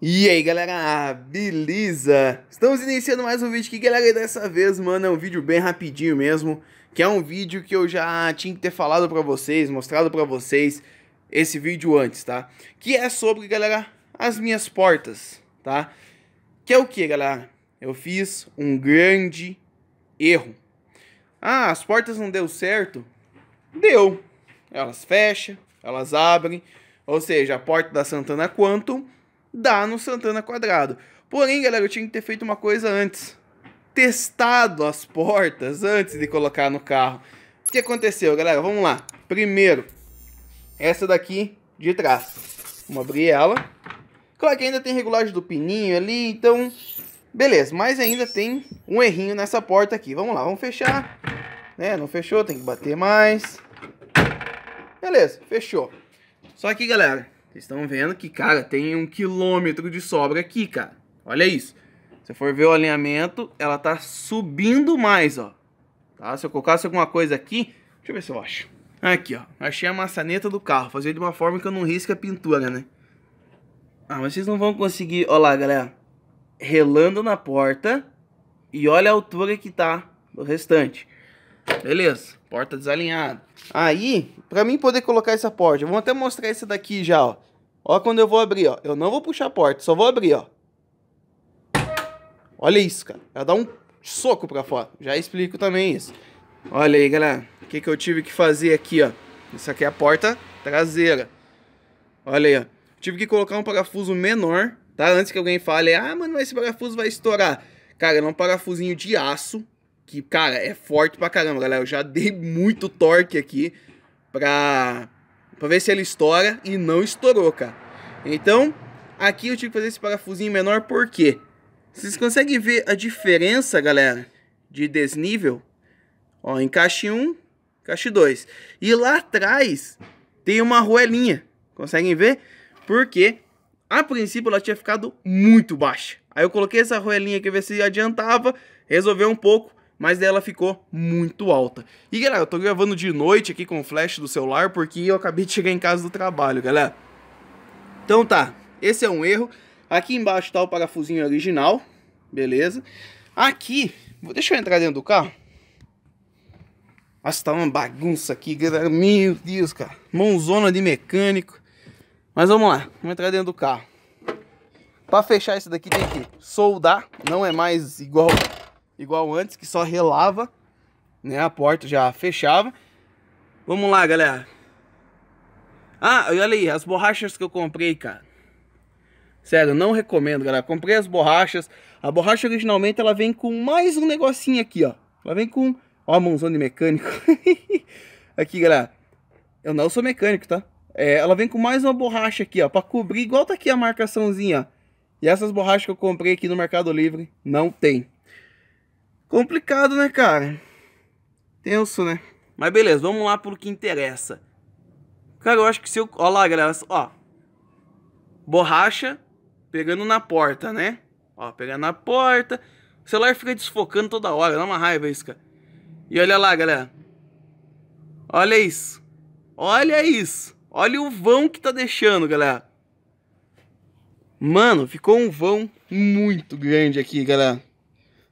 E aí galera, ah, beleza? Estamos iniciando mais um vídeo aqui, galera, e dessa vez, mano, é um vídeo bem rapidinho mesmo, que é um vídeo que eu já tinha que ter falado pra vocês, mostrado pra vocês esse vídeo antes, tá? Que é sobre, galera, as minhas portas, tá? Que é o que, galera? Eu fiz um grande erro. Ah, as portas não deu certo? Deu. Elas fecham, elas abrem, ou seja, a porta da Santana Quantum dá no Santana Quadrado. Porém, galera, eu tinha que ter feito uma coisa antes. Testado as portas antes de colocar no carro. O que aconteceu, galera? Vamos lá. Primeiro, essa daqui de trás. Vamos abrir ela. Claro que ainda tem regulagem do pininho ali, então... Beleza, mas ainda tem um errinho nessa porta aqui. Vamos lá, vamos fechar. Né? Não fechou, tem que bater mais. Beleza, fechou. Só que, galera, vocês estão vendo que, cara, tem um quilômetro de sobra aqui, cara. Olha isso. Se for ver o alinhamento, ela tá subindo mais, ó. Tá? Se eu colocasse alguma coisa aqui... Deixa eu ver se eu acho. Aqui, ó. Achei a maçaneta do carro. Fazer de uma forma que eu não risque a pintura, né? Ah, mas vocês não vão conseguir... Olha lá, galera. Relando na porta. E olha a altura que tá do restante. Beleza. Porta desalinhada. Aí, pra mim poder colocar essa porta, eu vou até mostrar essa daqui já, ó. Ó quando eu vou abrir, ó. Eu não vou puxar a porta, só vou abrir, ó. Olha isso, cara. Ela dá um soco pra fora. Já explico também isso. Olha aí, galera. O que, que eu tive que fazer aqui, ó. Isso aqui é a porta traseira. Olha aí, ó. Tive que colocar um parafuso menor, tá? Antes que alguém fale, ah, mano, esse parafuso vai estourar. Cara, é um parafusinho de aço, que, cara, é forte pra caramba, galera. Eu já dei muito torque aqui pra, pra ver se ele estoura e não estourou, cara. Então, aqui eu tive que fazer esse parafusinho menor, por quê? Vocês conseguem ver a diferença, galera, de desnível? Ó, encaixe 1, um, encaixe 2. E lá atrás tem uma roelinha, conseguem ver? Porque, a princípio, ela tinha ficado muito baixa. Aí eu coloquei essa roelinha aqui, ver se adiantava, resolveu um pouco mas ela ficou muito alta. E galera, eu tô gravando de noite aqui com o flash do celular porque eu acabei de chegar em casa do trabalho, galera. Então tá, esse é um erro. Aqui embaixo tá o parafusinho original, beleza? Aqui, deixa eu entrar dentro do carro. Nossa, tá uma bagunça aqui, galera. Meu Deus, cara. Mãozona de mecânico. Mas vamos lá, vamos entrar dentro do carro. Pra fechar esse daqui tem que soldar, não é mais igual igual antes, que só relava, né? A porta já fechava. Vamos lá, galera. Ah, olha aí, as borrachas que eu comprei, cara. Sério, não recomendo, galera. Comprei as borrachas. A borracha originalmente ela vem com mais um negocinho aqui, ó. Ela vem com. Ó, a mãozão de mecânico. aqui, galera. Eu não sou mecânico, tá? É, ela vem com mais uma borracha aqui, ó. Pra cobrir, igual tá aqui a marcaçãozinha, ó. E essas borrachas que eu comprei aqui no Mercado Livre, não tem. Complicado, né, cara? Tenso, né? Mas beleza, vamos lá pro que interessa. Cara, eu acho que se eu... Ó lá, galera, ó. Borracha pegando na porta, né? Ó, pegando na porta. O celular fica desfocando toda hora, dá uma raiva isso, cara. E olha lá, galera. Olha isso. Olha isso. Olha o vão que tá deixando, galera. Mano, ficou um vão muito grande aqui, galera.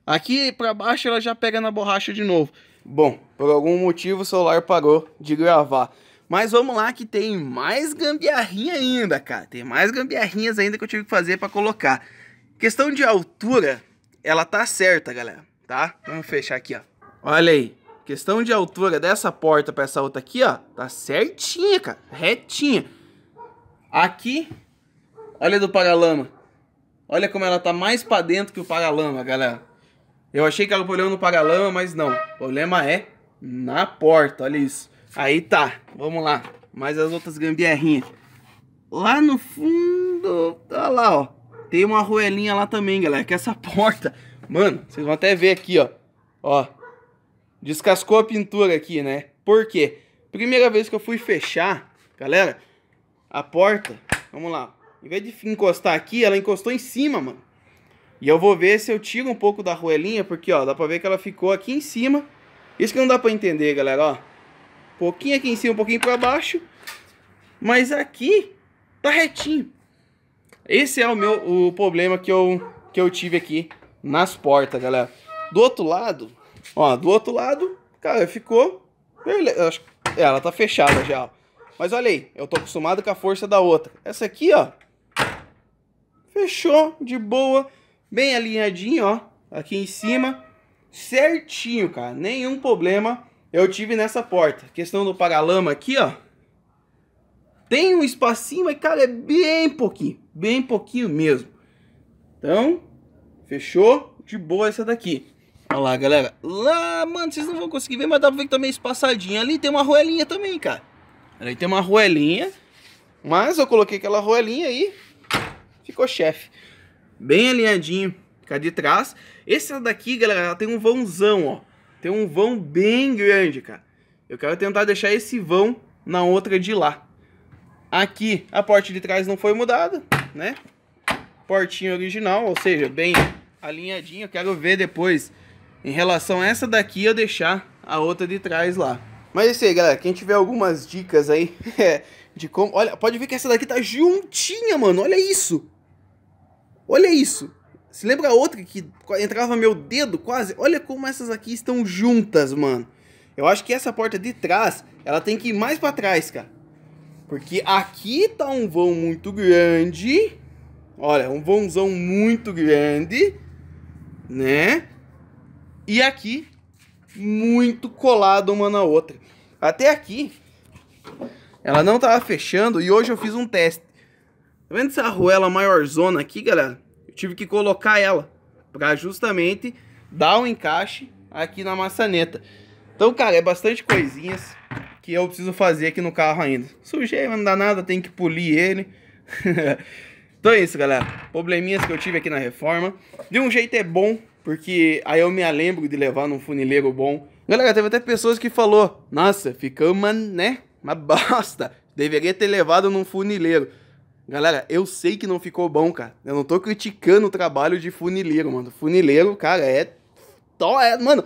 Aqui para baixo ela já pega na borracha de novo. Bom, por algum motivo o celular parou de gravar. Mas vamos lá que tem mais gambiarrinha ainda, cara. Tem mais gambiarrinhas ainda que eu tive que fazer para colocar. Questão de altura, ela tá certa, galera, tá? Vamos fechar aqui, ó. Olha aí. Questão de altura dessa porta para essa outra aqui, ó, tá certinha, cara, retinha. Aqui, olha do paralama. Olha como ela tá mais para dentro que o paralama, galera. Eu achei que era o problema no paralama, mas não. O problema é na porta, olha isso. Aí tá, vamos lá. Mais as outras gambiarrinhas. Lá no fundo, olha lá, ó. Tem uma roelinha lá também, galera, que é essa porta. Mano, vocês vão até ver aqui, ó. Ó. Descascou a pintura aqui, né? Por quê? Primeira vez que eu fui fechar, galera, a porta, vamos lá. Em vez de encostar aqui, ela encostou em cima, mano. E eu vou ver se eu tiro um pouco da roelinha, porque ó, dá pra ver que ela ficou aqui em cima. Isso que não dá pra entender, galera, ó. Um pouquinho aqui em cima, um pouquinho pra baixo. Mas aqui tá retinho. Esse é o meu o problema que eu, que eu tive aqui nas portas, galera. Do outro lado, ó, do outro lado, cara, ficou... Beleza. É, ela tá fechada já, ó. Mas olha aí, eu tô acostumado com a força da outra. Essa aqui, ó, fechou de boa bem alinhadinho, ó, aqui em cima, certinho, cara, nenhum problema eu tive nessa porta. Questão do paralama aqui, ó, tem um espacinho, mas, cara, é bem pouquinho, bem pouquinho mesmo. Então, fechou, de boa essa daqui. Olha lá, galera. Lá, mano, vocês não vão conseguir ver, mas dá pra ver que tá meio espaçadinho Ali tem uma roelinha também, cara. Ali tem uma roelinha. Mas eu coloquei aquela roelinha aí. Ficou chefe bem alinhadinho cá de trás. Esse daqui, galera, ela tem um vãozão, ó. Tem um vão bem grande, cara. Eu quero tentar deixar esse vão na outra de lá. Aqui, a parte de trás não foi mudada, né? Portinha original, ou seja, bem alinhadinho Eu quero ver depois, em relação a essa daqui, eu deixar a outra de trás lá. Mas é isso aí, galera. Quem tiver algumas dicas aí é, de como... Olha, pode ver que essa daqui tá juntinha, mano. Olha isso. Olha isso. Se lembra a outra que entrava meu dedo quase? Olha como essas aqui estão juntas, mano. Eu acho que essa porta de trás, ela tem que ir mais para trás, cara. Porque aqui tá um vão muito grande. Olha, um vãozão muito grande, né? E aqui muito colado uma na outra. Até aqui ela não tava fechando e hoje eu fiz um teste. Tá vendo essa arruela maiorzona aqui, galera? Eu tive que colocar ela para justamente dar um encaixe aqui na maçaneta. Então, cara, é bastante coisinhas que eu preciso fazer aqui no carro ainda. Sujei, não dá nada, tem que polir ele. então é isso, galera. Probleminhas que eu tive aqui na reforma. De um jeito é bom, porque aí eu me lembro de levar num funileiro bom. Galera, teve até pessoas que falou, nossa, ficamos, né? Mas basta, deveria ter levado num funileiro. Galera, eu sei que não ficou bom, cara. Eu não tô criticando o trabalho de funileiro, mano. Funileiro, cara, é. Tó, é mano,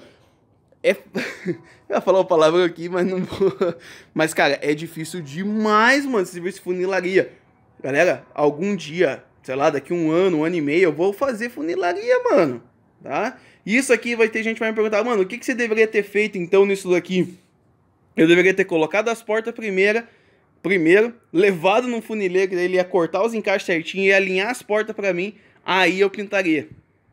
é. eu ia falar uma palavra aqui, mas não vou. mas, cara, é difícil demais, mano, se serviço de funilaria. Galera, algum dia, sei lá, daqui um ano, um ano e meio, eu vou fazer funilaria, mano. Tá? Isso aqui vai ter gente que vai me perguntar, mano, o que, que você deveria ter feito então nisso daqui? Eu deveria ter colocado as portas primeiro primeiro, levado num funileiro, ele ia cortar os encaixes certinho e alinhar as portas para mim, aí eu pintaria.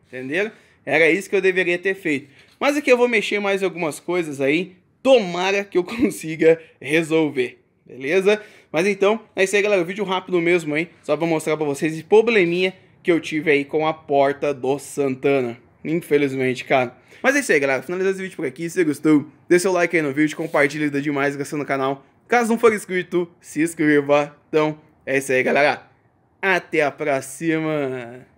Entenderam? Era isso que eu deveria ter feito. Mas aqui eu vou mexer mais algumas coisas aí, tomara que eu consiga resolver. Beleza? Mas então, é isso aí, galera. O vídeo rápido mesmo, aí, Só pra mostrar pra vocês esse probleminha que eu tive aí com a porta do Santana. Infelizmente, cara. Mas é isso aí, galera. Finalizando esse vídeo por aqui. Se você gostou, deixa seu like aí no vídeo, compartilha demais, gastando no canal. Caso não for inscrito, se inscreva. Então, é isso aí, galera. Até a próxima!